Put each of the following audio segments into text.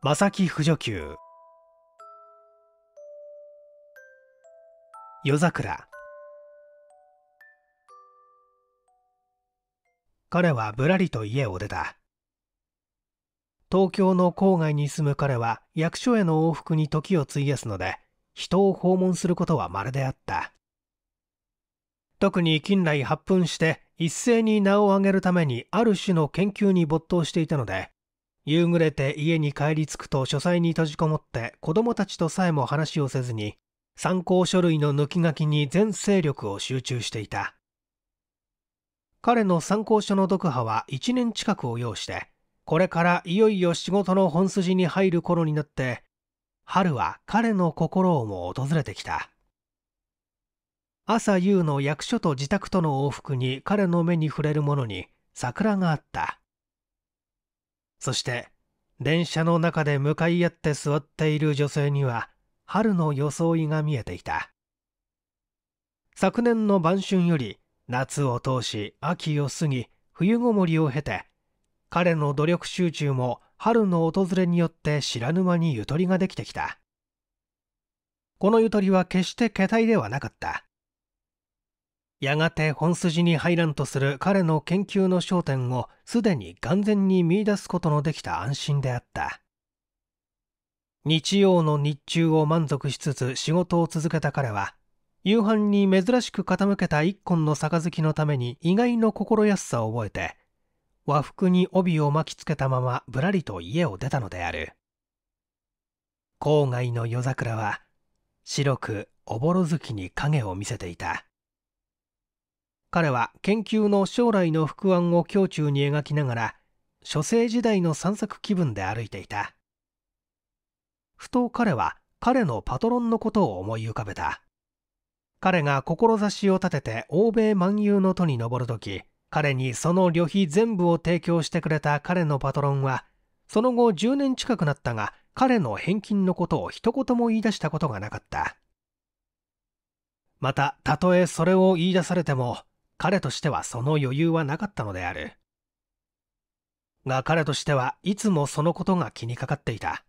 正木不助給夜桜彼はぶらりと家を出た東京の郊外に住む彼は役所への往復に時を費やすので人を訪問することはまるであった特に近来発奮して一斉に名を上げるためにある種の研究に没頭していたので夕暮れて家に帰り着くと書斎に閉じこもって子供たちとさえも話をせずに参考書類の抜き書きに全勢力を集中していた彼の参考書の読破は1年近くを要してこれからいよいよ仕事の本筋に入る頃になって春は彼の心をも訪れてきた朝夕の役所と自宅との往復に彼の目に触れるものに桜があったそして電車の中で向かい合って座っている女性には春の装いが見えていた昨年の晩春より夏を通し秋を過ぎ冬ごもりを経て彼の努力集中も春の訪れによって知らぬ間にゆとりができてきたこのゆとりは決して気体ではなかったやがて本筋に入らんとする彼の研究の焦点をすでに完全に見いだすことのできた安心であった日曜の日中を満足しつつ仕事を続けた彼は夕飯に珍しく傾けた一本の杯のために意外の心安さを覚えて和服に帯を巻きつけたままぶらりと家を出たのである郊外の夜桜は白くおぼろ月に影を見せていた彼は研究の将来の不安を胸中に描きながら書生時代の散策気分で歩いていたふと彼は彼のパトロンのことを思い浮かべた彼が志を立てて欧米漫遊の都に登る時彼にその旅費全部を提供してくれた彼のパトロンはその後10年近くなったが彼の返金のことを一言も言い出したことがなかったまたたとえそれを言い出されても彼としてはその余裕はなかったのである。が彼としてはいつもそのことが気にかかっていた。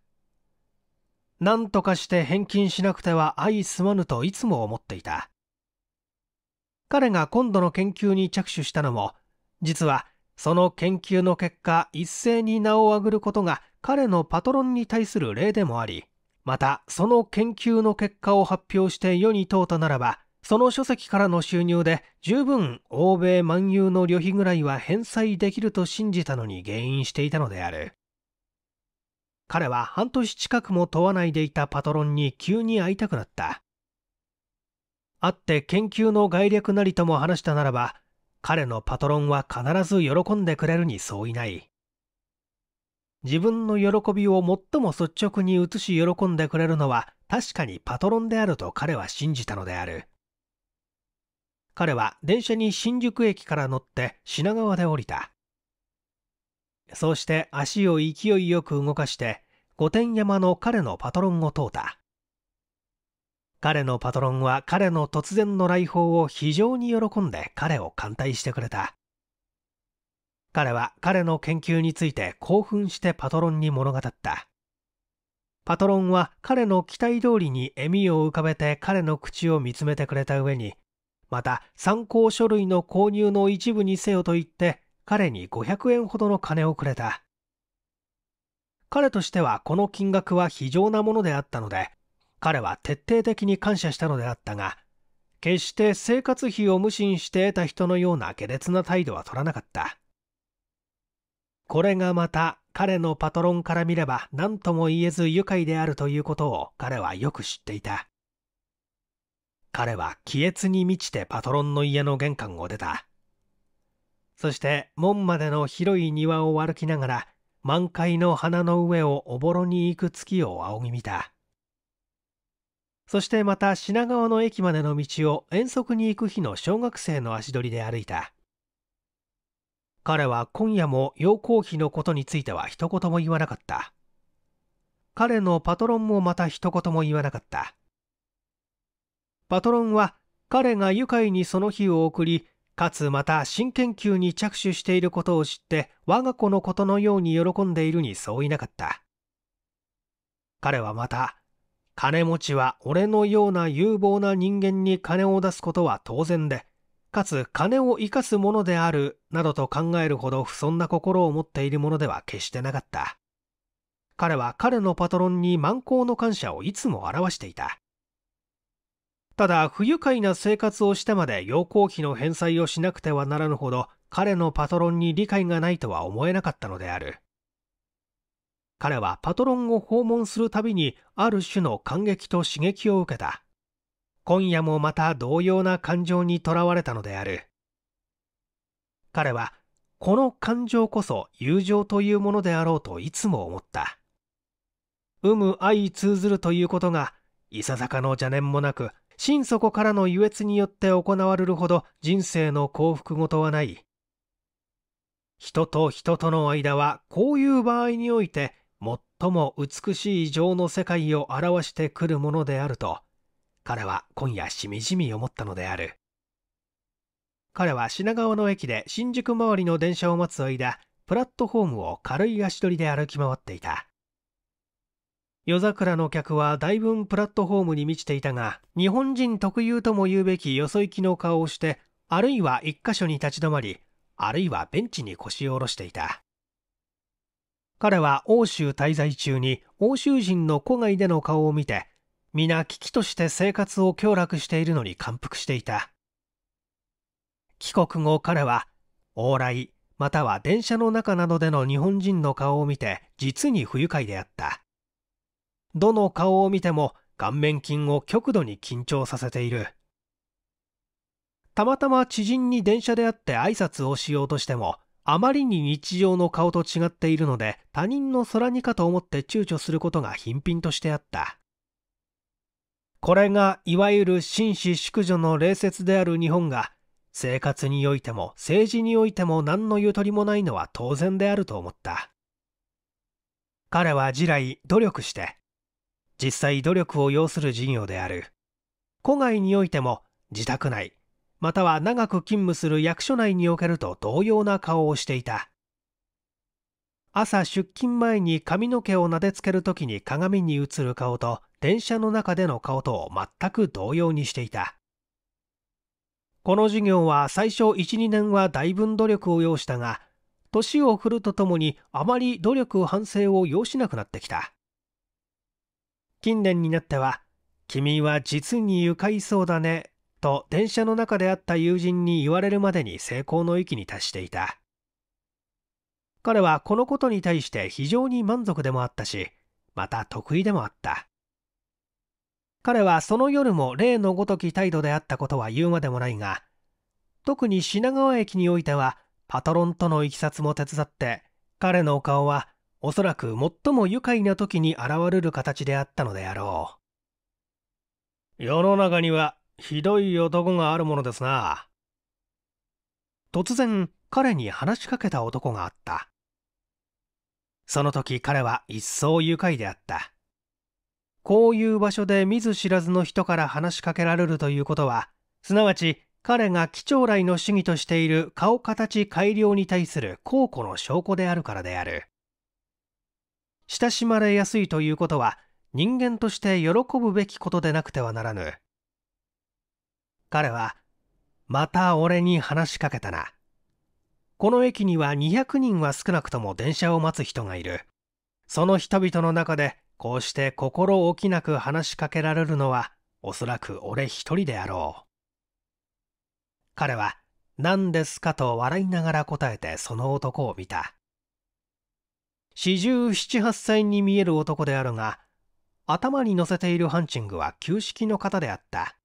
何とかして返金しなくては相すまぬといつも思っていた。彼が今度の研究に着手したのも、実はその研究の結果一斉に名をあげることが彼のパトロンに対する例でもあり、またその研究の結果を発表して世に問うたならば、その書籍からの収入で十分欧米漫遊の旅費ぐらいは返済できると信じたのに原因していたのである。彼は半年近くも問わないでいたパトロンに急に会いたくなった。会って研究の概略なりとも話したならば、彼のパトロンは必ず喜んでくれるに相違ない。自分の喜びを最も率直に移し喜んでくれるのは確かにパトロンであると彼は信じたのである。彼は電車に新宿駅から乗って品川で降りたそうして足を勢いよく動かして御殿山の彼のパトロンを通った彼のパトロンは彼の突然の来訪を非常に喜んで彼を歓待してくれた彼は彼の研究について興奮してパトロンに物語ったパトロンは彼の期待通りに笑みを浮かべて彼の口を見つめてくれた上にまた参考書類の購入の一部にせよと言って彼に500円ほどの金をくれた彼としてはこの金額は非常なものであったので彼は徹底的に感謝したのであったが決して生活費を無心して得た人のような下劣な態度は取らなかったこれがまた彼のパトロンから見れば何とも言えず愉快であるということを彼はよく知っていた彼は気悦に満ちてパトロンの家の玄関を出たそして門までの広い庭を歩きながら満開の花の上をおぼろに行く月を仰ぎ見たそしてまた品川の駅までの道を遠足に行く日の小学生の足取りで歩いた彼は今夜も陽光妃のことについては一言も言わなかった彼のパトロンもまた一言も言わなかったパトロンは彼が愉快にその日を送り、かつまた新研究に着手していることを知って我が子のことのように喜んでいるにそういなかった。彼はまた、金持ちは俺のような有望な人間に金を出すことは当然で、かつ金を生かすものであるなどと考えるほど不遜な心を持っているものでは決してなかった。彼は彼のパトロンに満行の感謝をいつも表していた。ただ不愉快な生活をしてまで養蜂費の返済をしなくてはならぬほど彼のパトロンに理解がないとは思えなかったのである彼はパトロンを訪問するたびにある種の感激と刺激を受けた今夜もまた同様な感情にとらわれたのである彼はこの感情こそ友情というものであろうといつも思った有無相通ずるということがいささかの邪念もなく心底からの優越によって行われるほど人生の幸福事はない。人と人との間はこういう場合において最も美しい情の世界を表してくるものであると彼は今夜しみじみ思ったのである彼は品川の駅で新宿周りの電車を待つ間プラットホームを軽い足取りで歩き回っていた夜桜の客はだいぶプラットフォームに満ちていたが、日本人特有とも言うべきよそ行きの顔をして、あるいは一箇所に立ち止まり、あるいはベンチに腰を下ろしていた。彼は欧州滞在中に欧州人の戸外での顔を見て、皆危機として生活を享楽しているのに感服していた。帰国後彼は、往来、または電車の中などでの日本人の顔を見て、実に不愉快であった。どの顔を見ても顔面筋を極度に緊張させているたまたま知人に電車で会って挨拶をしようとしてもあまりに日常の顔と違っているので他人の空似かと思って躊躇することが頻品としてあったこれがいわゆる紳士淑女の礼節である日本が生活においても政治においても何のゆとりもないのは当然であると思った彼は地来努力して実際努力を要する事業である戸外においても自宅内または長く勤務する役所内におけると同様な顔をしていた朝出勤前に髪の毛を撫でつける時に鏡に映る顔と電車の中での顔と全く同様にしていたこの授業は最初12年は大分努力を要したが年を振るとともにあまり努力反省を要しなくなってきた近年になっては、君は実に愉快そうだね、と電車の中で会った友人に言われるまでに成功の域に達していた。彼はこのことに対して非常に満足でもあったし、また得意でもあった。彼はその夜も例のごとき態度であったことは言うまでもないが、特に品川駅においてはパトロンとのいきさつも手伝って、彼のお顔はおそらく最も愉快な時に現れる形であったのであろう。世の中にはひどい男があるものですな。突然彼に話しかけた男があった。その時彼は一層愉快であった。こういう場所で見ず知らずの人から話しかけられるということは、すなわち彼が貴重来の主義としている顔形改良に対する高固の証拠であるからである。親しまれやすいということは人間として喜ぶべきことでなくてはならぬ彼はまた俺に話しかけたなこの駅には200人は少なくとも電車を待つ人がいるその人々の中でこうして心置きなく話しかけられるのはおそらく俺一人であろう彼は何ですかと笑いながら答えてその男を見た四十七八歳に見える男であるが、頭に乗せているハンチングは旧式の方であった。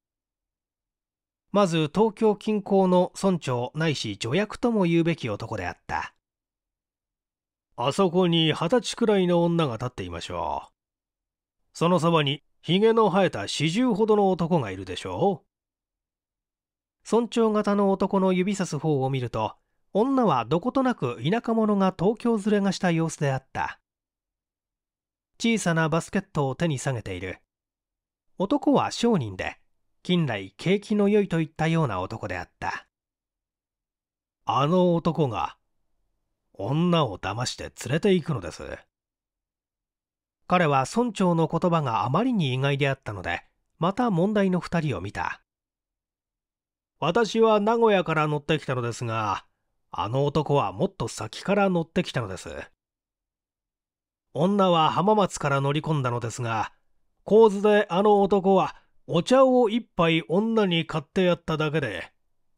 まず東京近郊の村長ないし助役とも言うべき男であった。あそこに二十歳くらいの女が立っていましょう。そのそばにひげの生えた四十ほどの男がいるでしょう。村長型の男の指さす方を見ると、女はどことなく田舎者が東京連れがした様子であった。小さなバスケットを手に下げている。男は商人で、近来景気の良いといったような男であった。あの男が、女を騙して連れて行くのです。彼は村長の言葉があまりに意外であったので、また問題の二人を見た。私は名古屋から乗ってきたのですが、あの男はもっと先から乗ってきたのです。女は浜松から乗り込んだのですが、構図であの男はお茶を一杯女に買ってやっただけで、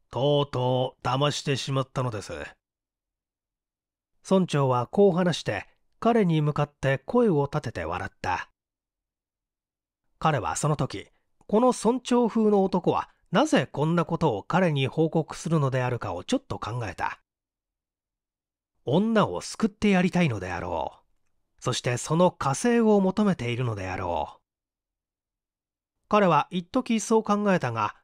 とうとう騙してしまったのです。村長はこう話して、彼に向かって声を立てて笑った。彼はその時、この村長風の男はなぜこんなことを彼に報告するのであるかをちょっと考えた。女を救ってやりたいのであろう。そしてその火星を求めているのであろう。彼は一時そう考えたが、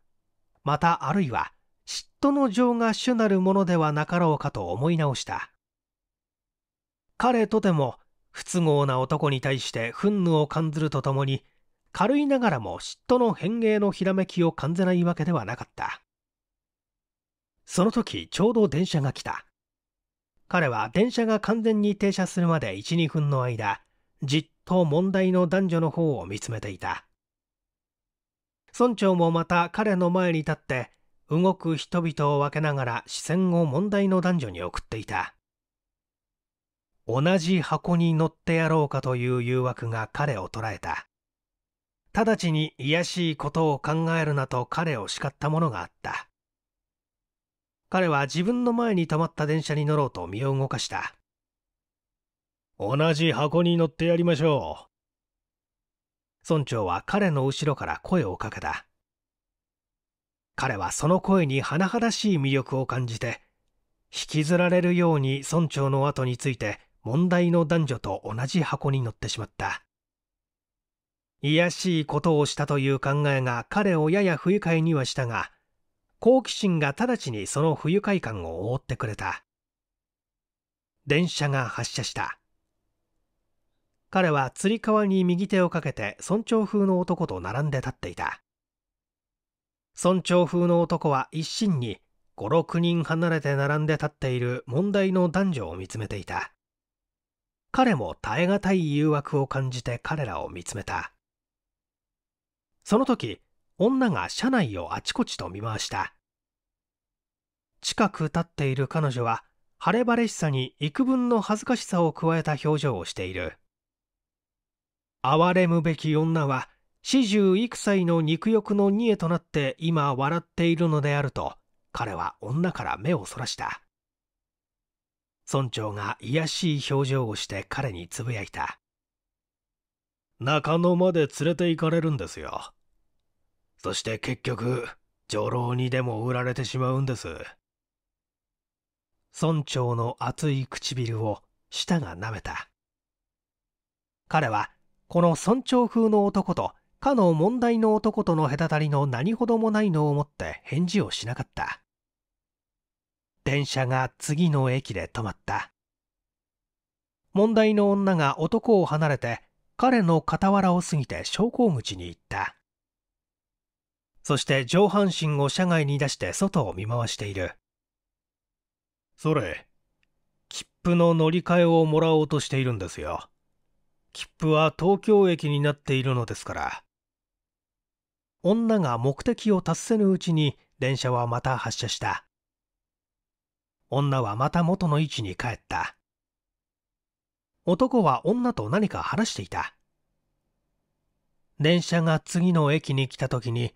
またあるいは嫉妬の情が主なるものではなかろうかと思い直した。彼とても不都合な男に対して憤怒を感ずるとともに、軽いながらも嫉妬の変形のひらめきを感じないわけではなかった。その時ちょうど電車が来た。彼は電車が完全に停車するまで12分の間じっと問題の男女の方を見つめていた村長もまた彼の前に立って動く人々を分けながら視線を問題の男女に送っていた同じ箱に乗ってやろうかという誘惑が彼を捉えた直ちに卑しいことを考えるなと彼を叱ったものがあった彼は自分の前に止まった電車に乗ろうと身を動かした。同じ箱に乗ってやりましょう。村長は彼の後ろから声をかけた。彼はその声に甚だしい魅力を感じて、引きずられるように村長の後について問題の男女と同じ箱に乗ってしまった。卑しいことをしたという考えが彼をやや不愉快にはしたが、好奇心が直ちにその不愉快感を覆ってくれた電車が発車した彼はつり革に右手をかけて村長風の男と並んで立っていた村長風の男は一心に56人離れて並んで立っている問題の男女を見つめていた彼も耐え難い誘惑を感じて彼らを見つめたその時女が車内をあちこちと見回した近く立っている彼女は晴れ晴れしさに幾分の恥ずかしさを加えた表情をしている哀れむべき女は四十幾歳の肉欲の贄となって今笑っているのであると彼は女から目をそらした村長が卑しい表情をして彼につぶやいた中野まで連れて行かれるんですよそして結局、女郎にでも売られてしまうんです。村長の熱い唇を舌が舐めた。彼は、この村長風の男と、かの問題の男との隔たりの何ほどもないのをもって返事をしなかった。電車が次の駅で止まった。問題の女が男を離れて、彼の傍らを過ぎて昇降口に行った。そして上半身を車外に出して外を見回している。それ、切符の乗り換えをもらおうとしているんですよ。切符は東京駅になっているのですから。女が目的を達せぬうちに電車はまた発車した。女はまた元の位置に帰った。男は女と何か話していた。電車が次の駅に来た時に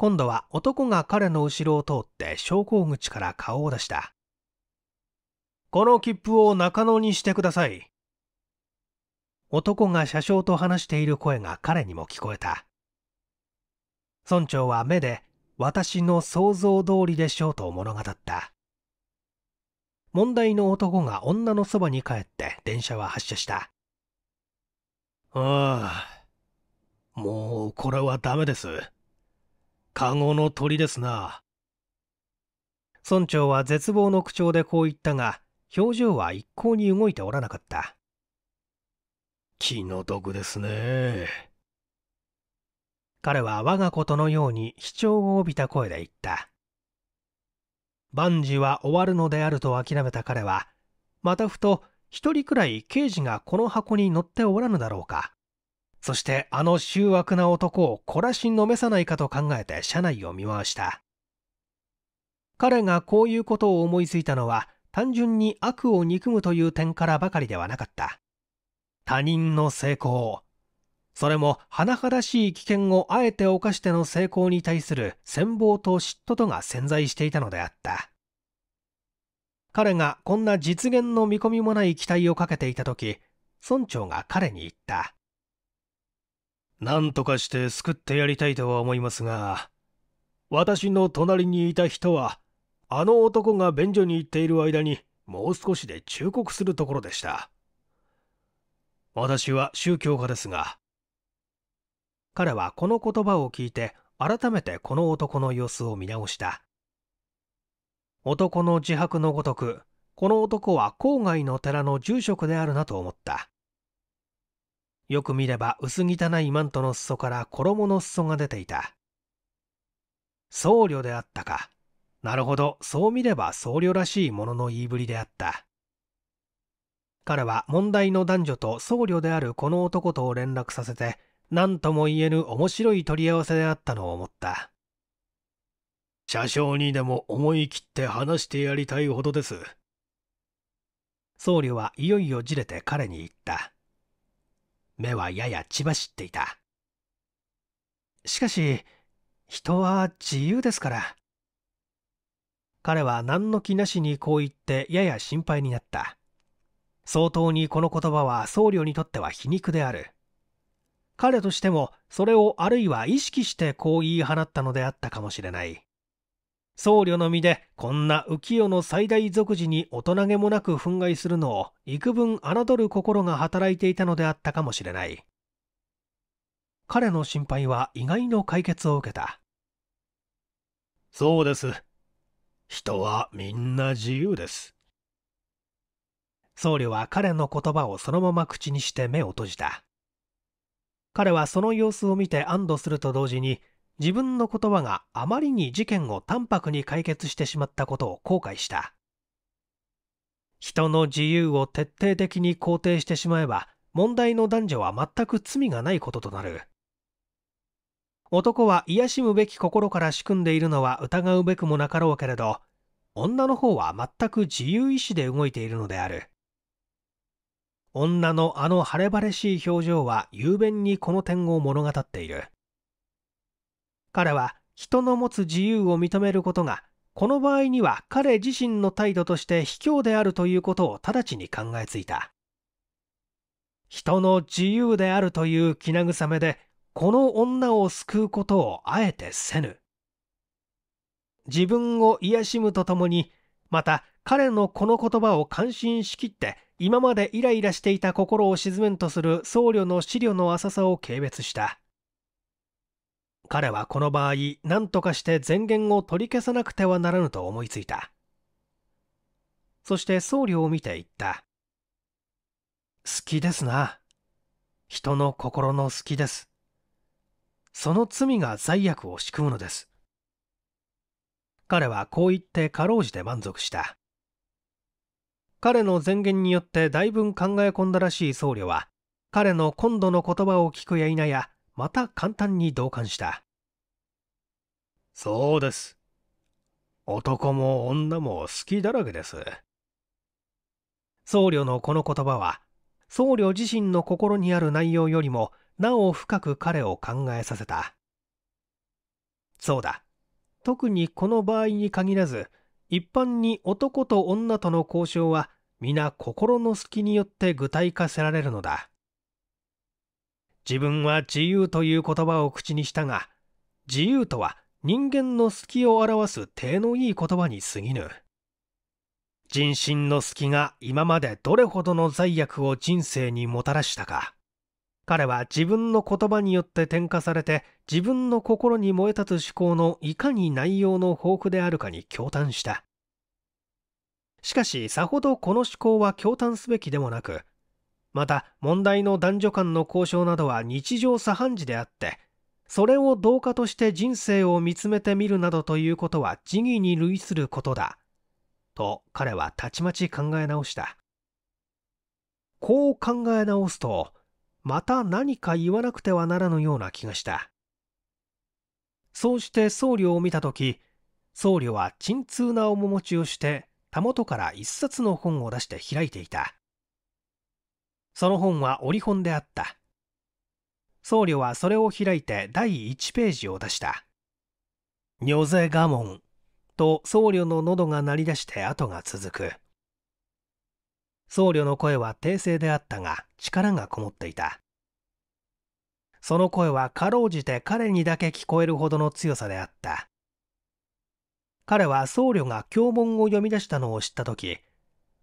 今度は男が彼の後ろを通って昇降口から顔を出した。この切符を中野にしてください。男が車掌と話している声が彼にも聞こえた。村長は目で私の想像通りでしょうと物語った。問題の男が女のそばに帰って電車は発車した。ああ、もうこれはダメです。籠の鳥ですな。村長は絶望の口調でこう言ったが、表情は一向に動いておらなかった。気の毒ですね。彼は我がことのように主張を帯びた声で言った。万事は終わるのであると諦めた彼は、またふと一人くらい刑事がこの箱に乗っておらぬだろうか。そしてあの醜悪な男を懲らしのめさないかと考えて車内を見回した。彼がこういうことを思いついたのは単純に悪を憎むという点からばかりではなかった。他人の成功。それも甚だしい危険をあえて犯しての成功に対する戦望と嫉妬とが潜在していたのであった。彼がこんな実現の見込みもない期待をかけていた時、村長が彼に言った。何とかして救ってやりたいとは思いますが、私の隣にいた人は、あの男が便所に行っている間に、もう少しで忠告するところでした。私は宗教家ですが。彼はこの言葉を聞いて、改めてこの男の様子を見直した。男の自白のごとく、この男は郊外の寺の住職であるなと思った。よく見れば薄汚いマントの裾から衣の裾が出ていた。僧侶であったか。なるほど、そう見れば僧侶らしいものの言いぶりであった。彼は問題の男女と僧侶であるこの男とを連絡させて、何とも言えぬ面白い取り合わせであったのを思った。車掌にでも思い切って話してやりたいほどです。僧侶はいよいよじれて彼に言った。目はやや血走っていた。しかし、人は自由ですから。彼は何の気なしにこう言ってやや心配になった。相当にこの言葉は僧侶にとっては皮肉である。彼としてもそれをあるいは意識してこう言い放ったのであったかもしれない。僧侶の身でこんな浮世の最大俗事に大人げもなく憤慨するのを幾分侮る心が働いていたのであったかもしれない彼の心配は意外の解決を受けたそうです人はみんな自由です僧侶は彼の言葉をそのまま口にして目を閉じた彼はその様子を見て安堵すると同時に自分の言葉があまりに事件を淡白に解決してしまったことを後悔した人の自由を徹底的に肯定してしまえば問題の男女は全く罪がないこととなる男は癒しむべき心から仕組んでいるのは疑うべくもなかろうけれど女の方は全く自由意志で動いているのである女のあの晴れ晴れしい表情は雄弁にこの点を物語っている彼は人の持つ自由を認めることがこの場合には彼自身の態度として卑怯であるということを直ちに考えついた人の自由であるという気慰めでこの女を救うことをあえてせぬ自分を癒しむとともにまた彼のこの言葉を感心しきって今までイライラしていた心を鎮めんとする僧侶の思慮の浅さを軽蔑した彼はこの場合何とかして前言を取り消さなくてはならぬと思いついたそして僧侶を見て言った好きですな人の心の好きですその罪が罪悪を仕組むのです彼はこう言ってかろうじて満足した彼の前言によってだいぶ考え込んだらしい僧侶は彼の今度の言葉を聞くや否やまた簡単に同感したそうです男も女も好きだらけです僧侶のこの言葉は僧侶自身の心にある内容よりもなお深く彼を考えさせたそうだ特にこの場合に限らず一般に男と女との交渉は皆心の隙によって具体化せられるのだ自分は自由という言葉を口にしたが、自由とは人間の隙を表す体のいい言葉に過ぎぬ。人心の隙が今までどれほどの罪悪を人生にもたらしたか。彼は自分の言葉によって転化されて自分の心に燃え立つ思考のいかに内容の豊富であるかに驚嘆した。しかしさほどこの思考は驚嘆すべきでもなくまた問題の男女間の交渉などは日常茶飯事であってそれを同化として人生を見つめてみるなどということは慈義に類することだと彼はたちまち考え直したこう考え直すとまた何か言わなくてはならぬような気がしたそうして僧侶を見た時僧侶は沈痛な面持ちをしてたもとから一冊の本を出して開いていたその本は折本であった僧侶はそれを開いて第1ページを出した「女性我門」と僧侶の喉が鳴り出して後が続く僧侶の声は訂正であったが力がこもっていたその声はかろうじて彼にだけ聞こえるほどの強さであった彼は僧侶が経文を読み出したのを知った時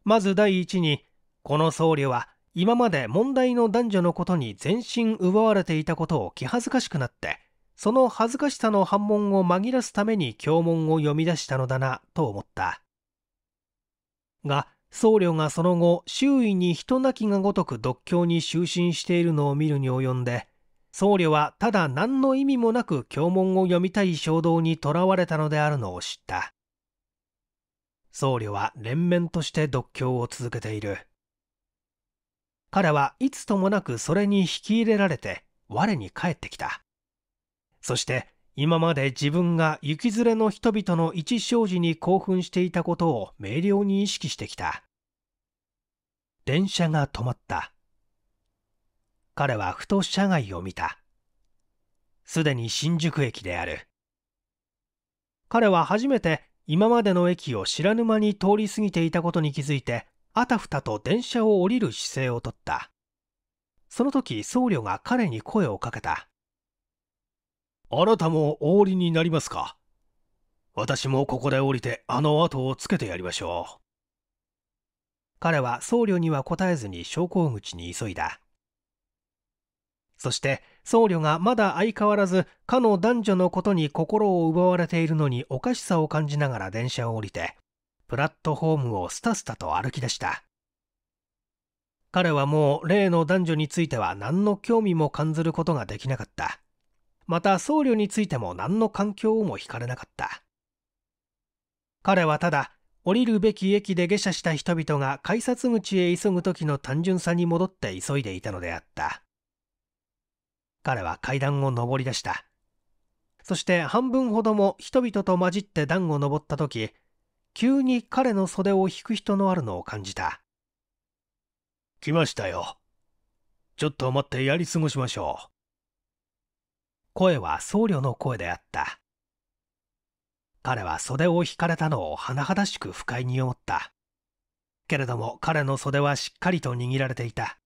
まず第一にこの僧侶は今まで問題の男女のことに全身奪われていたことを気恥ずかしくなってその恥ずかしさの反問を紛らすために教文を読み出したのだなと思ったが僧侶がその後周囲に人なきがごとく独経に就寝しているのを見るに及んで僧侶はただ何の意味もなく教文を読みたい衝動にとらわれたのであるのを知った僧侶は連綿として独経を続けている彼はいつともなくそれに引き入れられて我に返ってきたそして今まで自分が行き連れの人々の一生児に興奮していたことを明瞭に意識してきた電車が止まった彼はふと車外を見たすでに新宿駅である彼は初めて今までの駅を知らぬ間に通り過ぎていたことに気づいてあたふたと電車を降りる姿勢をとった。その時僧侶が彼に声をかけた。あなたもお降りになりますか私もここで降りてあの後をつけてやりましょう。彼は僧侶には答えずに昇降口に急いだ。そして僧侶がまだ相変わらずかの男女のことに心を奪われているのにおかしさを感じながら電車を降りてプラットホームをスタスタと歩き出した彼はもう例の男女については何の興味も感ずることができなかったまた僧侶についても何の環境をも惹かれなかった彼はただ降りるべき駅で下車した人々が改札口へ急ぐ時の単純さに戻って急いでいたのであった彼は階段を上り出したそして半分ほども人々と混じって段を上った時急に彼の袖を引く人のあるのを感じた来ましたよちょっと待ってやり過ごしましょう声は僧侶の声であった彼は袖を引かれたのを甚だしく不快に思ったけれども彼の袖はしっかりと握られていた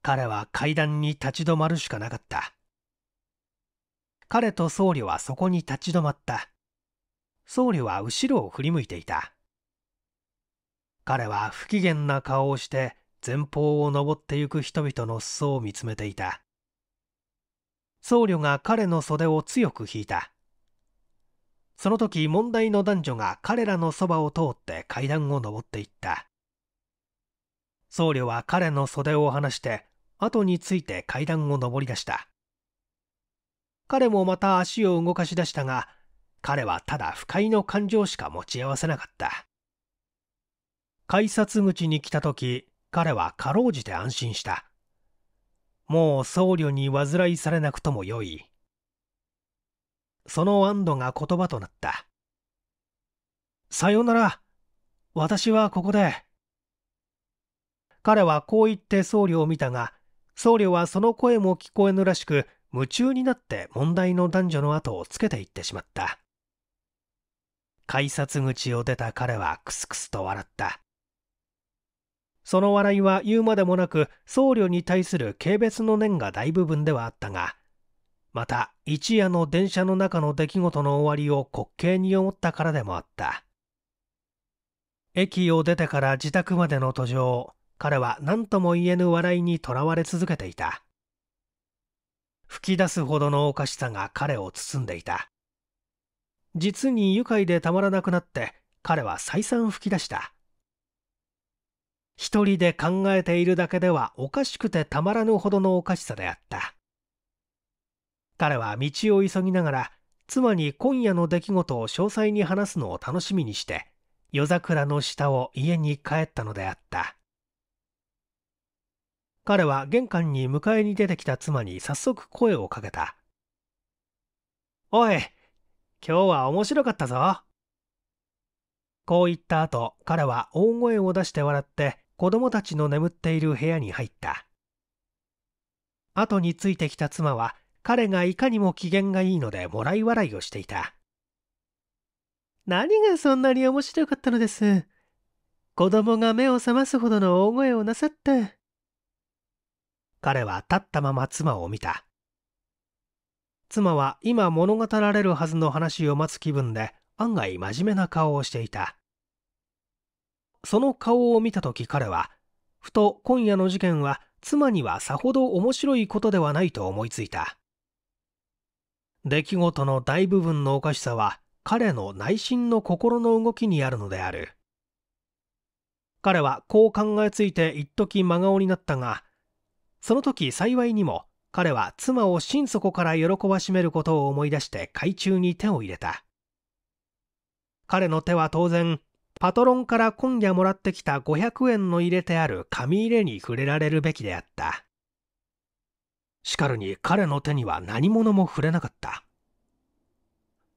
彼は階段に立ち止まるしかなかった彼と僧侶はそこに立ち止まった僧侶は後ろを振り向いていた彼は不機嫌な顔をして前方を登ってゆく人々の裾を見つめていた僧侶が彼の袖を強く引いたその時問題の男女が彼らのそばを通って階段を上っていった僧侶は彼の袖を離して後について階段を上り出した彼もまた足を動かし出したが彼はただ不快の感情しか持ち合わせなかった。改札口に来た時、彼はかろうじて安心した。もう僧侶に煩いされなくともよい。その安堵が言葉となった。さよなら。私はここで。彼はこう言って僧侶を見たが、僧侶はその声も聞こえぬらしく、夢中になって問題の男女の後をつけていってしまった。改札口を出た彼はクスクスと笑った。その笑いは言うまでもなく僧侶に対する軽蔑の念が大部分ではあったが、また一夜の電車の中の出来事の終わりを滑稽に思ったからでもあった。駅を出てから自宅までの途上、彼は何とも言えぬ笑いにとらわれ続けていた。吹き出すほどのおかしさが彼を包んでいた。実に愉快でたまらなくなって彼は再三吹き出した一人で考えているだけではおかしくてたまらぬほどのおかしさであった彼は道を急ぎながら妻に今夜の出来事を詳細に話すのを楽しみにして夜桜の下を家に帰ったのであった彼は玄関に迎えに出てきた妻に早速声をかけた「おい今日は面白かったぞ。こう言った後、彼は大声を出して笑って子供たちの眠っている部屋に入った。後についてきた妻は彼がいかにも機嫌がいいのでもらい笑いをしていた。何がそんなに面白かったのです。子供が目を覚ますほどの大声をなさって。彼は立ったまま妻を見た。妻は今物語られるはずの話を待つ気分で案外真面目な顔をしていたその顔を見た時彼はふと今夜の事件は妻にはさほど面白いことではないと思いついた出来事の大部分のおかしさは彼の内心の心の動きにあるのである彼はこう考えついて一時真顔になったがその時幸いにも彼は妻を心底から喜ばしめることを思い出して海中に手を入れた彼の手は当然パトロンから今夜もらってきた500円の入れてある紙入れに触れられるべきであったしかるに彼の手には何者も触れなかった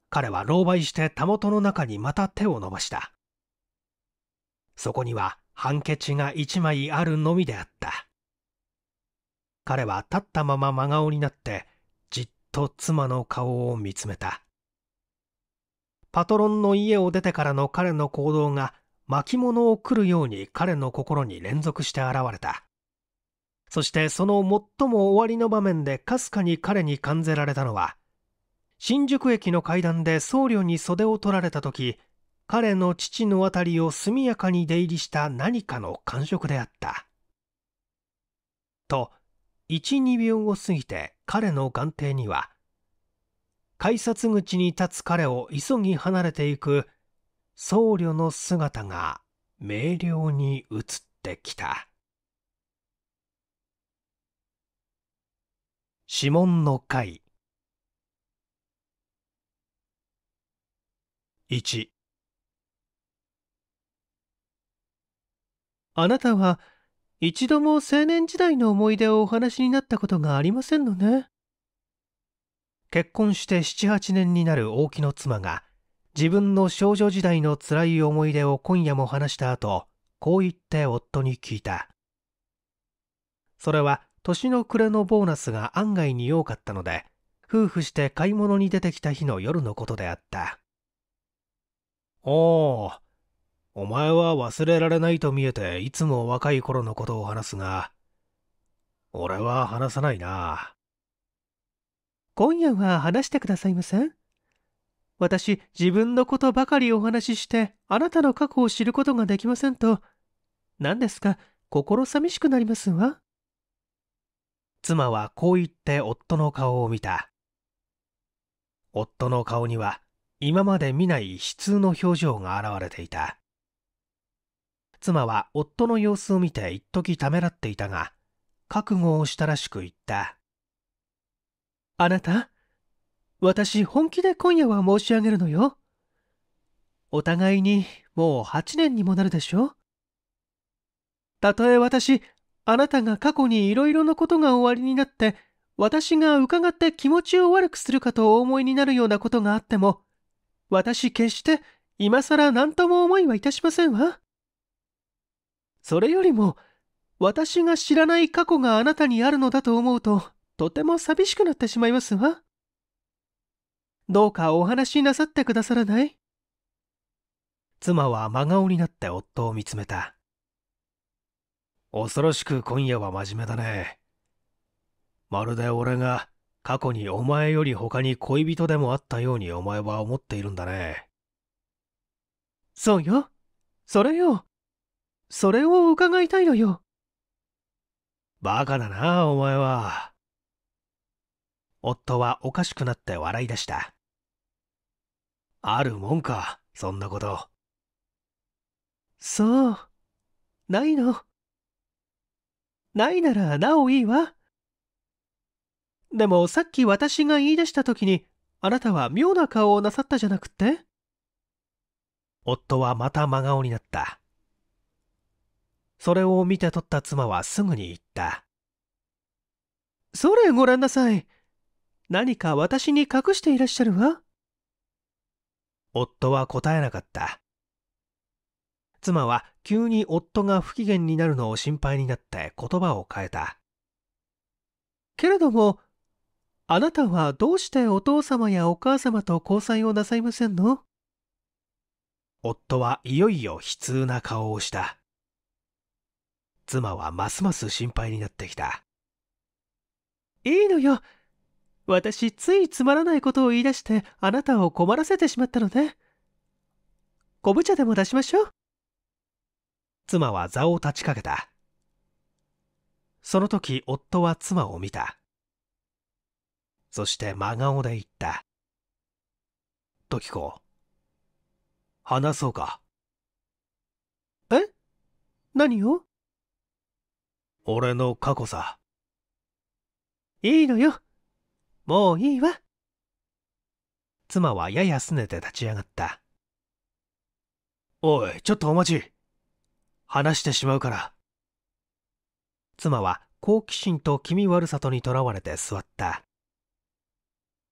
彼は狼狽してたもとの中にまた手を伸ばしたそこにはハンケチが一枚あるのみであった彼は立ったまま真顔になってじっと妻の顔を見つめたパトロンの家を出てからの彼の行動が巻物をくるように彼の心に連続して現れたそしてその最も終わりの場面でかすかに彼に感じられたのは新宿駅の階段で僧侶に袖を取られた時彼の父の辺りを速やかに出入りした何かの感触であったと12秒を過ぎて彼の眼底には改札口に立つ彼を急ぎ離れていく僧侶の姿が明瞭に映ってきた指紋の会1あなたは一度も青年時代の思い出をお話になったことがありませんのね。結婚して7、8年になる大木の妻が、自分の少女時代の辛い思い出を今夜も話した後、こう言って夫に聞いた。それは、年の暮れのボーナスが案外に多かったので、夫婦して買い物に出てきた日の夜のことであった。おお、お前は忘れられないと見えていつも若い頃のことを話すが、俺は話さないな。今夜は話してくださいません私、自分のことばかりお話しして、あなたの過去を知ることができませんと、何ですか、心寂しくなりますわ。妻はこう言って夫の顔を見た。夫の顔には、今まで見ない悲痛の表情が現れていた。妻は夫の様子を見て一時ためらっていたが覚悟をしたらしく言ったあなた私本気で今夜は申し上げるのよお互いにもう8年にもなるでしょたとえ私あなたが過去にいろいろなことが終わりになって私が伺って気持ちを悪くするかとお思いになるようなことがあっても私決して今更何とも思いはいたしませんわ。それよりも、私が知らない過去があなたにあるのだと思うと、とても寂しくなってしまいますわ。どうかお話しなさってくださらない妻は真顔になって夫を見つめた。恐ろしく今夜は真面目だね。まるで俺が過去にお前より他に恋人でもあったようにお前は思っているんだね。そうよ。それよ。それを伺いたいのよ。バカだな、お前は。夫はおかしくなって笑い出した。あるもんか、そんなこと。そう、ないの。ないならなおいいわ。でもさっき私が言い出した時に、あなたは妙な顔をなさったじゃなくって夫はまた真顔になった。それを見て取った妻はすぐに言った。それご覧なさい。何か私に隠していらっしゃるわ。夫は答えなかった。妻は急に夫が不機嫌になるのを心配になって言葉を変えた。けれども、あなたはどうしてお父様やお母様と交際をなさいませんの夫はいよいよ悲痛な顔をした。妻はますます心配になってきたいいのよ私ついつまらないことを言い出してあなたを困らせてしまったのね昆布茶でも出しましょう妻は座を立ちかけたその時夫は妻を見たそして真顔で言った時子話そうかえ何を俺の過去さ。いいのよ。もういいわ。妻はややすねて立ち上がった。おい、ちょっとお待ち。話してしまうから。妻は好奇心と気味悪さとにとらわれて座った。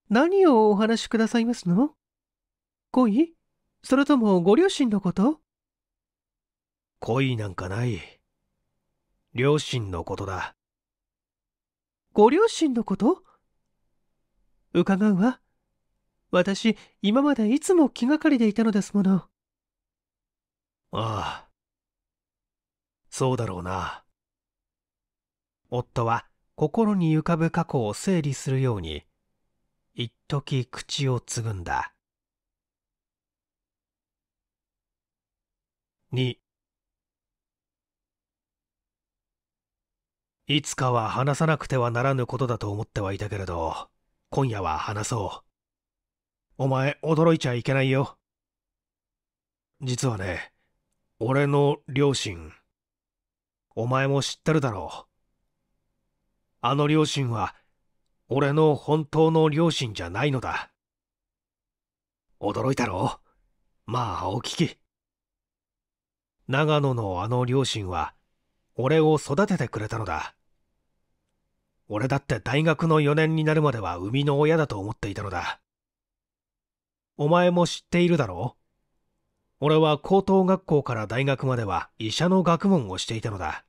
何をお話しくださいますの恋それともご両親のこと恋なんかない。両親のことだご両親のこと伺うわ私今までいつも気がかりでいたのですものああそうだろうな夫は心に浮かぶ過去を整理するように一時口をつぐんだ2いつかは話さなくてはならぬことだと思ってはいたけれど、今夜は話そう。お前、驚いちゃいけないよ。実はね、俺の両親、お前も知ってるだろう。あの両親は、俺の本当の両親じゃないのだ。驚いたろまあ、お聞き。長野のあの両親は、俺を育ててくれたのだ。俺だって大学の4年になるまでは生みの親だと思っていたのだ。お前も知っているだろう俺は高等学校から大学までは医者の学問をしていたのだ。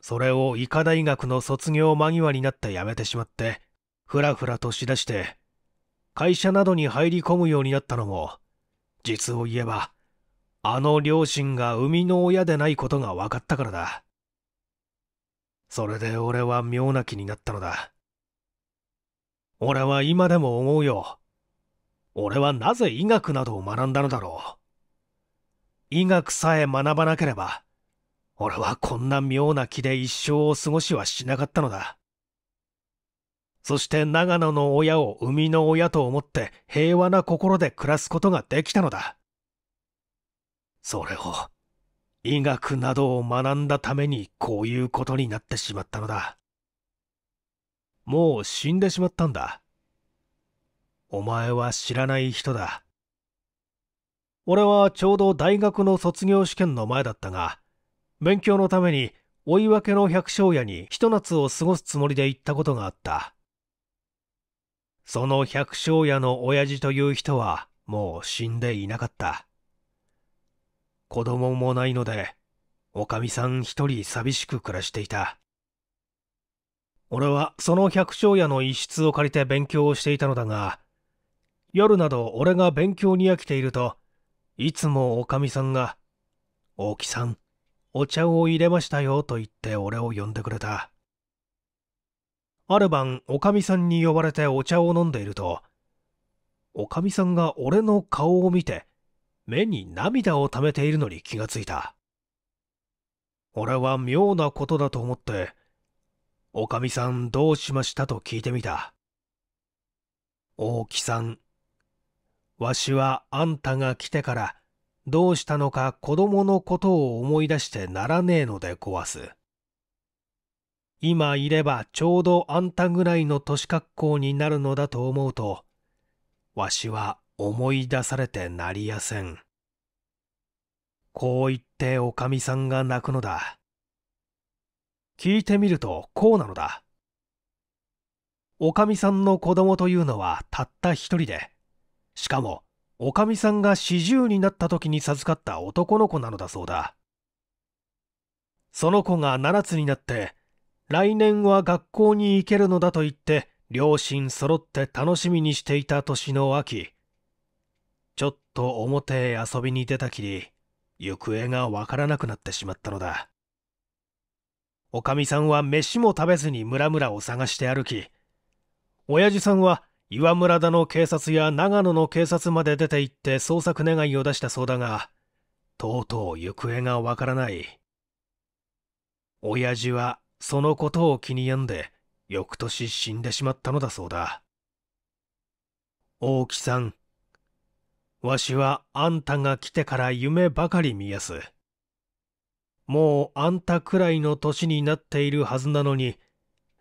それを医科大学の卒業間際になって辞めてしまって、ふらふらとしだして、会社などに入り込むようになったのも、実を言えば、あの両親が生みの親でないことが分かったからだ。それで俺は妙な気になったのだ。俺は今でも思うよ。俺はなぜ医学などを学んだのだろう。医学さえ学ばなければ、俺はこんな妙な気で一生を過ごしはしなかったのだ。そして長野の親を生みの親と思って平和な心で暮らすことができたのだ。それを医学などを学んだためにこういうことになってしまったのだ。もう死んでしまったんだ。お前は知らない人だ。俺はちょうど大学の卒業試験の前だったが、勉強のために追い分けの百姓家にひと夏を過ごすつもりで行ったことがあった。その百姓家の親父という人はもう死んでいなかった。子供もないので、おかみさん一人寂しく暮らしていた。俺はその百姓家の一室を借りて勉強をしていたのだが、夜など俺が勉強に飽きていると、いつもおかみさんが、大木さん、お茶を入れましたよと言って俺を呼んでくれた。ある晩、おかみさんに呼ばれてお茶を飲んでいると、おかみさんが俺の顔を見て、目に涙を溜めているのに気がついた。俺は妙なことだと思って、おかみさんどうしましたと聞いてみた。大木さん、わしはあんたが来てからどうしたのか子供のことを思い出してならねえので壊す。今いればちょうどあんたぐらいの年格好になるのだと思うと、わしは思い出されてなりやせん。こう言っておかみさんが泣くのだ。聞いてみるとこうなのだ。おかみさんの子供というのはたった一人で、しかもおかみさんが四十になった時に授かった男の子なのだそうだ。その子が七つになって、来年は学校に行けるのだと言って両親揃って楽しみにしていた年の秋ちょっと表へ遊びに出たきり、行方がわからなくなってしまったのだ。おかみさんは飯も食べずに村々を探して歩き、親父さんは岩村田の警察や長野の警察まで出て行って捜索願いを出したそうだが、とうとう行方がわからない。親父はそのことを気に病んで、翌年死んでしまったのだそうだ。大木さん、わしはあんたが来てから夢ばかり見やす。もうあんたくらいの年になっているはずなのに、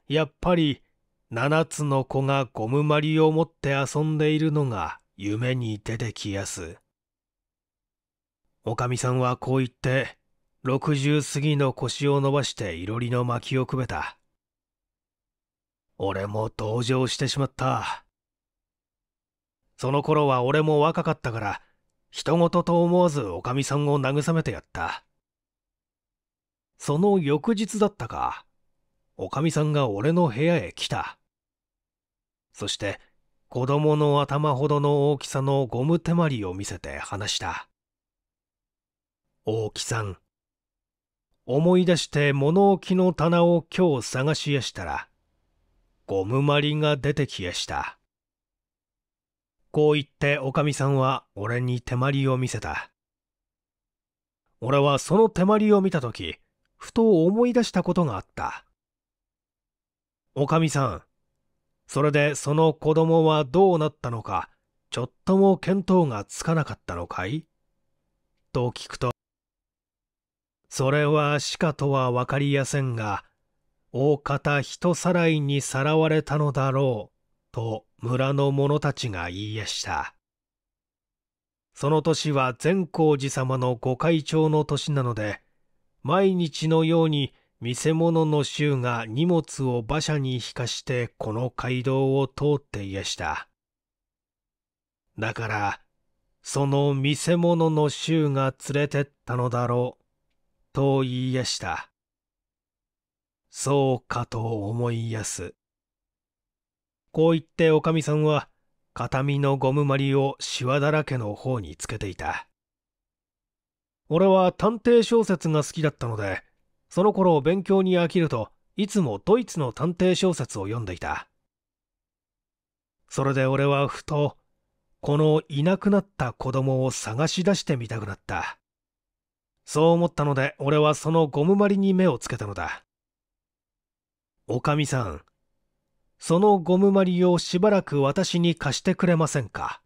やっぱり七つの子がゴムまりを持って遊んでいるのが夢に出てきやす。おかみさんはこう言って、六十過ぎの腰を伸ばしていろりの薪をくべた。俺も同情してしまった。その頃は俺も若かったから、人事と思わずおかみさんを慰めてやった。その翌日だったか、おかみさんが俺の部屋へ来た。そして、子供の頭ほどの大きさのゴム手まりを見せて話した。大木さん。思い出して物置の棚を今日探しやしたら、ゴムまりが出てきやした。こう言っておかみさんは俺に手まりを見せた。俺はその手まりを見た時ふと思い出したことがあった。おかみさん、それでその子供はどうなったのか、ちょっとも見当がつかなかったのかいと聞くと、それはしかとは分かりやせんが、大方人さらいにさらわれたのだろう、と村の者たちが言いやした。その年は善光寺様の御開帳の年なので、毎日のように見せ物の衆が荷物を馬車に引かしてこの街道を通っていした。だから、その見せ物の衆が連れてったのだろう、と言いやした。そうかと思いやす。こう言っておかみさんは、形見のゴムまりをシワだらけの方につけていた。俺は探偵小説が好きだったので、その頃勉強に飽きると、いつもドイツの探偵小説を読んでいた。それで俺はふと、このいなくなった子供を探し出してみたくなった。そう思ったので、俺はそのゴムまりに目をつけたのだ。おかみさん、そのゴムまりをしばらく私に貸してくれませんか。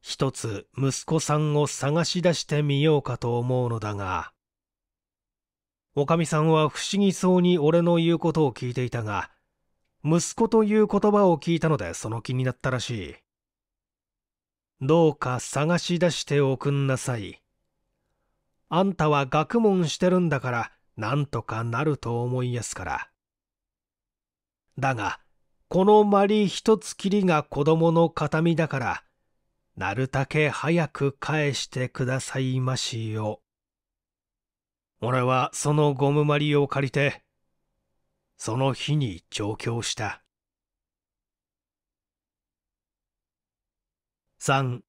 一つ息子さんを探し出してみようかと思うのだが。おかみさんは不思議そうに俺の言うことを聞いていたが、息子という言葉を聞いたのでその気になったらしい。どうか探し出しておくんなさい。あんたは学問してるんだから、なんとかなると思いやすから。だが、このまり一つきりが子供の形見だから、なるたけ早く返してくださいましよ。俺はそのゴムまりを借りて、その日に上京した。三。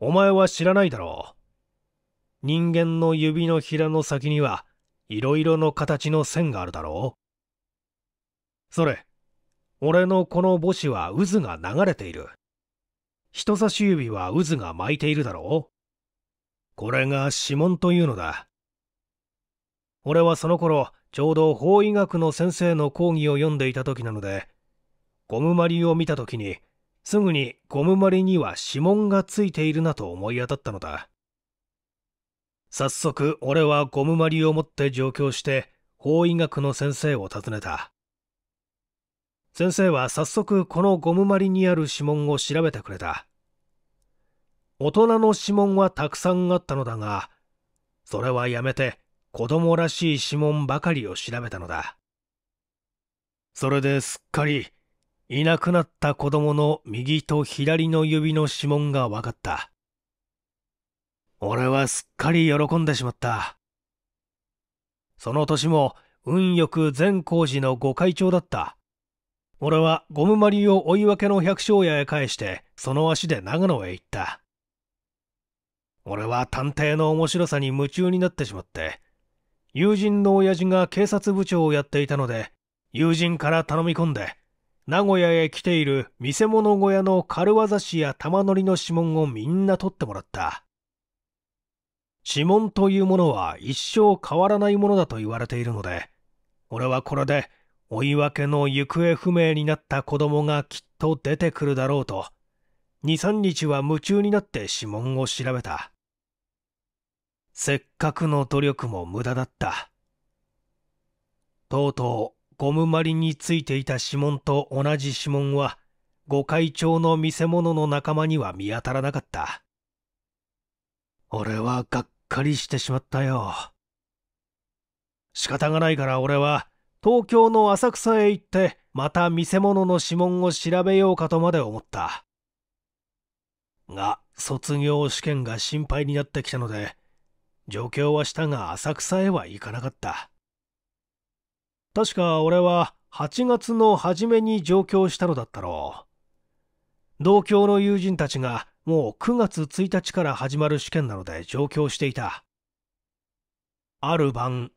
お前は知らないだろう。人間の指のひらの先には、いろいろの形の線があるだろうそれ俺のこの母子は渦が流れている人差し指は渦が巻いているだろうこれが指紋というのだ俺はその頃ちょうど法医学の先生の講義を読んでいた時なのでゴムまりを見た時にすぐにゴムまりには指紋がついているなと思い当たったのだ早速俺はゴムまりを持って上京して法医学の先生を訪ねた先生は早速このゴムまりにある指紋を調べてくれた大人の指紋はたくさんあったのだがそれはやめて子供らしい指紋ばかりを調べたのだそれですっかりいなくなった子供の右と左の指の指紋が分かった俺はすっかり喜んでしまった。その年も運よく善光寺の御会長だった。俺はゴムまりを追い分けの百姓屋へ返して、その足で長野へ行った。俺は探偵の面白さに夢中になってしまって、友人の親父が警察部長をやっていたので、友人から頼み込んで、名古屋へ来ている見せ物小屋の軽業師や玉乗りの指紋をみんな取ってもらった。指紋というものは一生変わらないものだと言われているので、俺はこれで追い分けの行方不明になった子供がきっと出てくるだろうと、2、3日は夢中になって指紋を調べた。せっかくの努力も無駄だった。とうとうゴムまりについていた指紋と同じ指紋は、御会長の見せ物の仲間には見当たらなかった。俺はがっかりしてしまったよ。仕方がないから俺は東京の浅草へ行ってまた見せ物の指紋を調べようかとまで思った。が、卒業試験が心配になってきたので、上京はしたが浅草へは行かなかった。確か俺は8月の初めに上京したのだったろう。同郷の友人たちがもう9月1日から始まる試験なので上京していた。ある晩、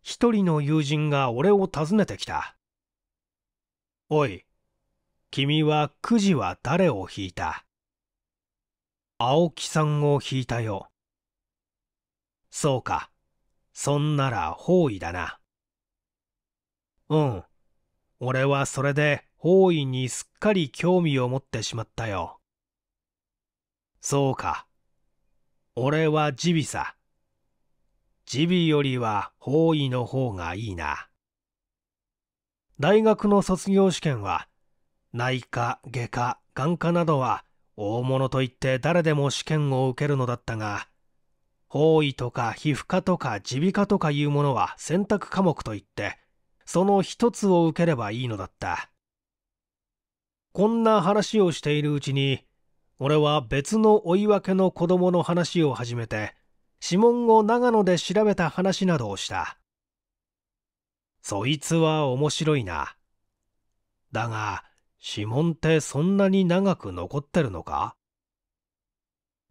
一人の友人が俺を訪ねてきた。おい、君はくじは誰を引いた青木さんを引いたよ。そうか。そんなら方位だな。うん。俺はそれで方位にすっかり興味を持ってしまったよ。そうか。俺はジビさ。ジビよりは方位の方がいいな。大学の卒業試験は、内科、外科、眼科などは大物といって誰でも試験を受けるのだったが、方位とか皮膚科とか耳鼻科とかいうものは選択科目といって、その一つを受ければいいのだった。こんな話をしているうちに、俺は別の追い分けの子供の話を始めて、指紋を長野で調べた話などをした。そいつは面白いな。だが、指紋ってそんなに長く残ってるのか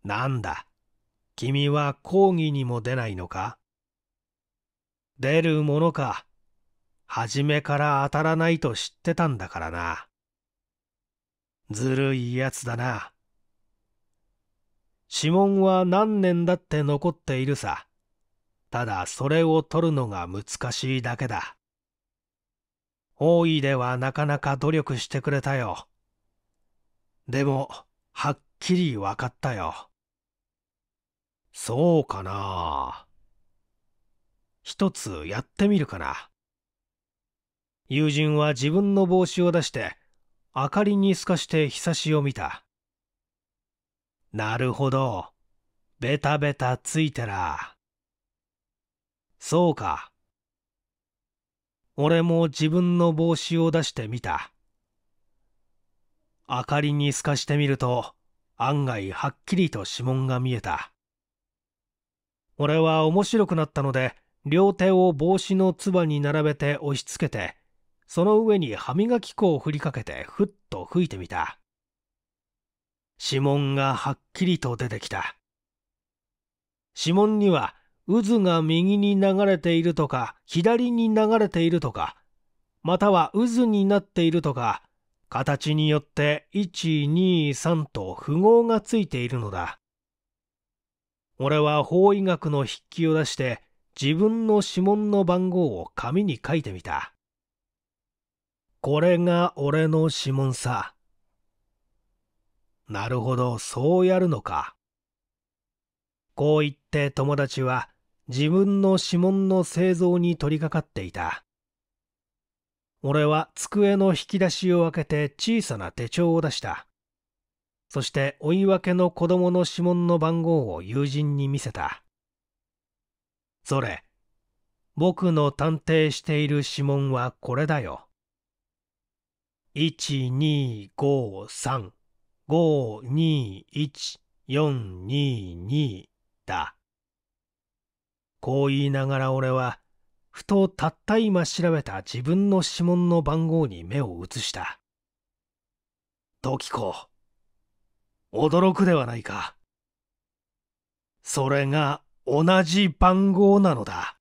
なんだ、君は講義にも出ないのか出るものか。初めから当たらないと知ってたんだからな。ずるいやつだな。指紋は何年だって残っているさ。ただそれを取るのが難しいだけだ。大井ではなかなか努力してくれたよ。でも、はっきり分かったよ。そうかな一つやってみるかな。友人は自分の帽子を出して、明かりに透かしてひさしを見た。なるほど。ベタベタついてら。そうか。俺も自分の帽子を出してみた。明かりに透かしてみると、案外はっきりと指紋が見えた。俺は面白くなったので、両手を帽子のつばに並べて押し付けて、その上に歯磨き粉を振りかけてふっと吹いてみた。指紋がはっきりと出てきた。指紋には渦が右に流れているとか、左に流れているとか、または渦になっているとか、形によって123と符号がついているのだ。俺は法医学の筆記を出して自分の指紋の番号を紙に書いてみた。これが俺の指紋さ。なるほど、そうやるのか。こう言って友達は自分の指紋の製造に取り掛かっていた。俺は机の引き出しを開けて小さな手帳を出した。そして追い分けの子供の指紋の番号を友人に見せた。それ、僕の探偵している指紋はこれだよ。1253 521422だ。こう言いながら俺は、ふとたった今調べた自分の指紋の番号に目を移した。時子、驚くではないか。それが同じ番号なのだ。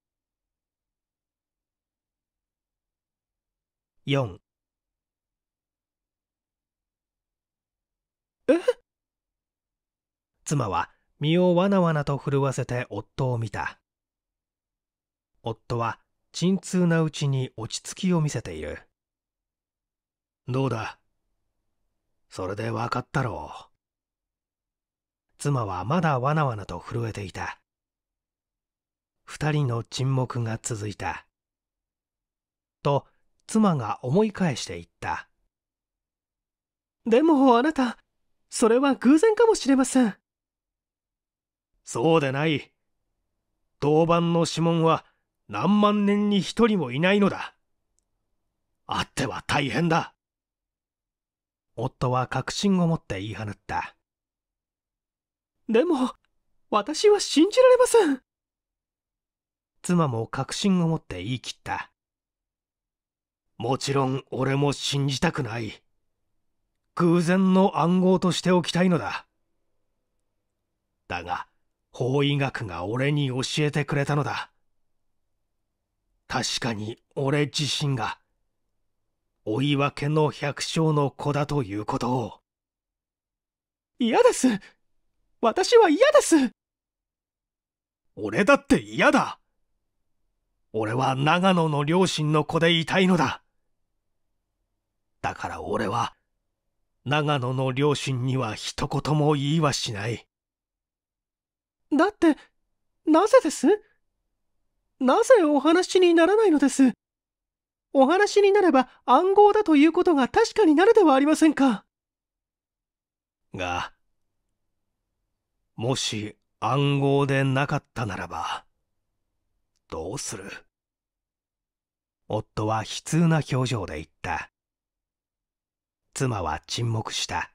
4 妻は身をわなわなと震わせて夫を見た夫は鎮痛なうちに落ち着きを見せているどうだそれで分かったろう妻はまだわなわなと震えていた二人の沈黙が続いたと妻が思い返していったでもあなたそれは偶然かもしれませんそうでない銅板の指紋は何万年に一人もいないのだあっては大変だ夫は確信を持って言い放ったでも私は信じられません妻も確信を持って言い切ったもちろん俺も信じたくない偶然の暗号としておきたいのだだが法医学が俺に教えてくれたのだ確かに俺自身が追い分けの百姓の子だということを嫌です私は嫌です俺だって嫌だ俺は長野の両親の子でいたいのだだから俺は長野の両親には一言も言いはしないだってなぜですなぜお話にならないのですお話になれば暗号だということが確かになるではありませんかがもし暗号でなかったならばどうする夫は悲痛な表情で言った妻は沈黙した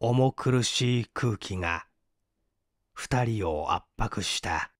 重苦しい空気が二人を圧迫した